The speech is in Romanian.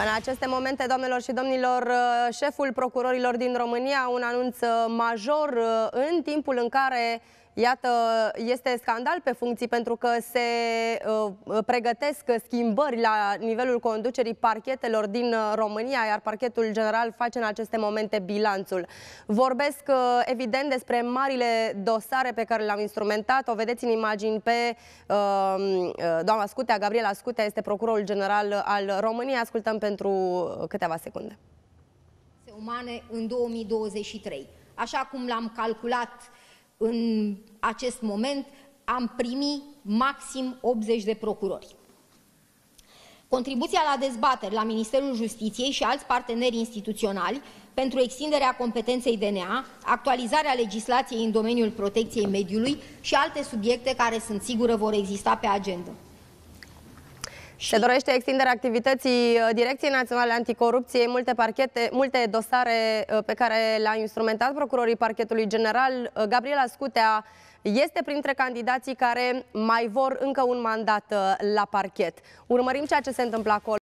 În aceste momente, doamnelor și domnilor, uh, șeful procurorilor din România un anunț uh, major uh, în timpul în care Iată, este scandal pe funcții pentru că se uh, pregătesc schimbări la nivelul conducerii parchetelor din uh, România, iar parchetul general face în aceste momente bilanțul. Vorbesc uh, evident despre marile dosare pe care le-am instrumentat. O vedeți în imagini pe uh, uh doamna Scutea, Gabriela Scutea este procurorul general al României. Ascultăm pentru uh, câteva secunde. Umane în 2023. Așa cum l-am calculat în acest moment am primit maxim 80 de procurori. Contribuția la dezbateri la Ministerul Justiției și alți parteneri instituționali pentru extinderea competenței DNA, actualizarea legislației în domeniul protecției mediului și alte subiecte care sunt sigură vor exista pe agenda. Se dorește extinderea activității uh, Direcției Naționale Anticorupție, multe, parchete, multe dosare uh, pe care le-a instrumentat procurorii parchetului general. Uh, Gabriela Scutea este printre candidații care mai vor încă un mandat la parchet. Urmărim ceea ce se întâmplă acolo.